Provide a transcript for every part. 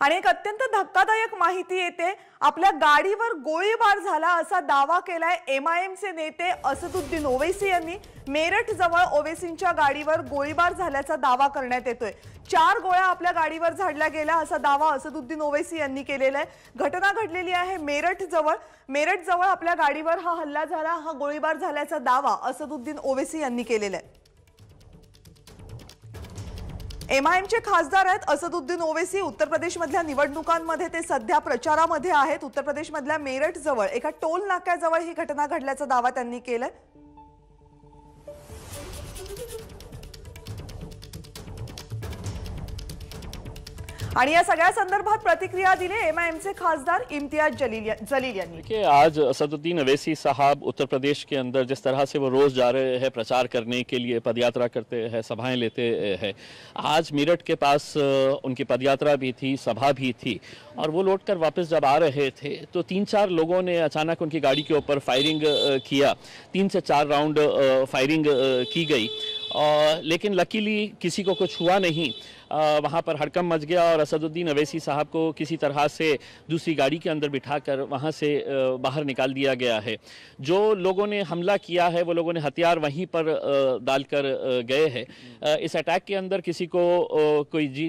आणि एक अत्यंत धक्कादायक माहिती येते आपल्या गाडीवर गोळीबार झाला असा दावा केलाय एम आय एमचे नेते असदुद्दीन ओवेसी यांनी मेरठ जवळ ओवेसींच्या गाडीवर गोळीबार झाल्याचा दावा करण्यात येतोय चार गोळ्या आपल्या गाडीवर झाडल्या गेल्या असा दावा असदुद्दीन ओवेसी यांनी केलेला आहे घटना घडलेली आहे मेरठ जवळ मेरठ जवळ आपल्या गाडीवर हा हल्ला झाला हा गोळीबार झाल्याचा दावा असदुद्दीन ओवेसी यांनी केलेला आहे एमआयएमचे खासदार आहेत असदुद्दीन ओवेसी उत्तर प्रदेशमधल्या निवडणुकांमध्ये ते सध्या प्रचारामध्ये आहेत उत्तर प्रदेशमधल्या मेरठजवळ एका टोल नाक्याजवळ ही घटना घडल्याचा दावा त्यांनी केलाय संदर्भात प्रतिक्रिया दिली एमआयएमचे खासदार इम्तियाज जलील जलील यांनी देखिए आज असदुद्दीन अवेसी साहब उत्तर प्रदेश के अंदर जिस तरह से वो रोज जा रहे हैं प्रचार करने के लिए पदयात्रा करते हैं सभाएं लेते हैं आज मेरठ के पास उनकी पदयात्रा भी थी सभा भी थी और वो लौट कर वापस जब आ रहे थे तो तीन चार लोगों ने अचानक उनकी गाड़ी के ऊपर फायरिंग किया तीन से चार राउंड फायरिंग की गई और लेकिन लकीली किसी को कुछ हुआ नहीं वहाँ पर हड़कम मच गया और असदुद्दीन अवैसी साहब को किसी तरह से दूसरी गाड़ी के अंदर बिठा कर वहाँ से बाहर निकाल दिया गया है जो लोगों ने हमला किया है वो लोगों ने हथियार वहीं पर डालकर गए हैं इस अटैक के अंदर किसी को कोई जी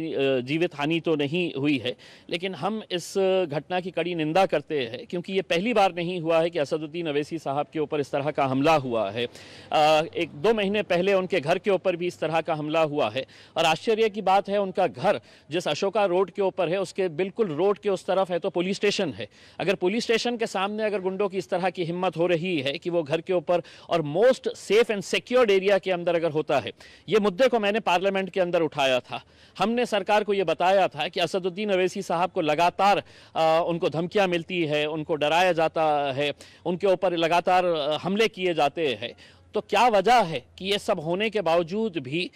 जीवित हानि तो नहीं हुई है लेकिन हम इस घटना की कड़ी निंदा करते हैं क्योंकि ये पहली बार नहीं हुआ है कि असदुद्दीन अवैसी साहब के ऊपर इस तरह का हमला हुआ है एक दो महीने पहले उनके घर के ऊपर भी इस तरह का हमला हुआ है और आश्चर्य की बात है उनका घर जिस अशोका रोड के ऊपर है उसके बिल्कुल रोड के उस तरफ है तो पुलिस स्टेशन है अगर पुलिस स्टेशन के सामने अगर गुंडों की इस तरह की हिम्मत हो रही है कि वो घर के ऊपर और most safe and secured area के अंदर अगर होता है ये मुद्दे को मैंने पार्लियामेंट के अंदर उठाया था हमने सरकार को ये बताया था कि असदुद्दीन अवैसी साहब को लगातार आ, उनको धमकियाँ मिलती है उनको डराया जाता है उनके ऊपर लगातार हमले किए जाते हैं तो क्या वजह है कि ये सब होने के बावजूद भी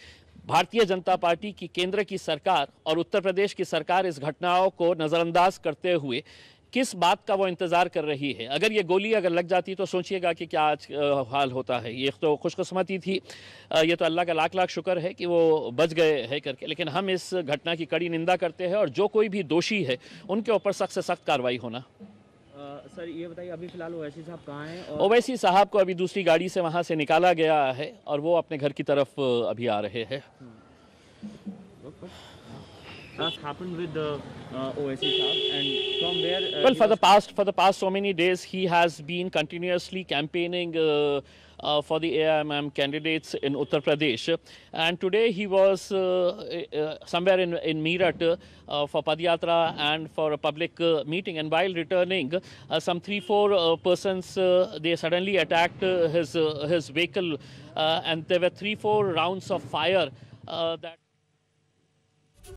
भारतीय जनता पार्टी की केंद्र की सरकार और उत्तर प्रदेश की सरकार इस घटनाओं को नज़रअंदाज करते हुए किस बात का वो इंतज़ार कर रही है अगर ये गोली अगर लग जाती तो सोचिएगा कि क्या आज हाल होता है ये तो खुशकस्मती थी ये तो अल्लाह का लाख लाख शुक्र है कि वो बच गए है करके लेकिन हम इस घटना की कड़ी निंदा करते हैं और जो कोई भी दोषी है उनके ऊपर सख्त से सख्त कार्रवाई होना सर ये बताइए अभी फिलहाल ओवैसी साहब कहाँ हैं और ओवैसी साहब को अभी दूसरी गाड़ी से वहाँ से निकाला गया है और वो अपने घर की तरफ अभी आ रहे हैं हम्म। has happened with the uh, OSC and from where... Uh, well, for the past for the past so many days, he has been continuously campaigning uh, uh, for the AIMM candidates in Uttar Pradesh. And today he was uh, uh, somewhere in, in Meerut uh, for Padyatra and for a public meeting. And while returning, some three, four persons, they suddenly attacked his, his vehicle and there were three, four rounds of fire that...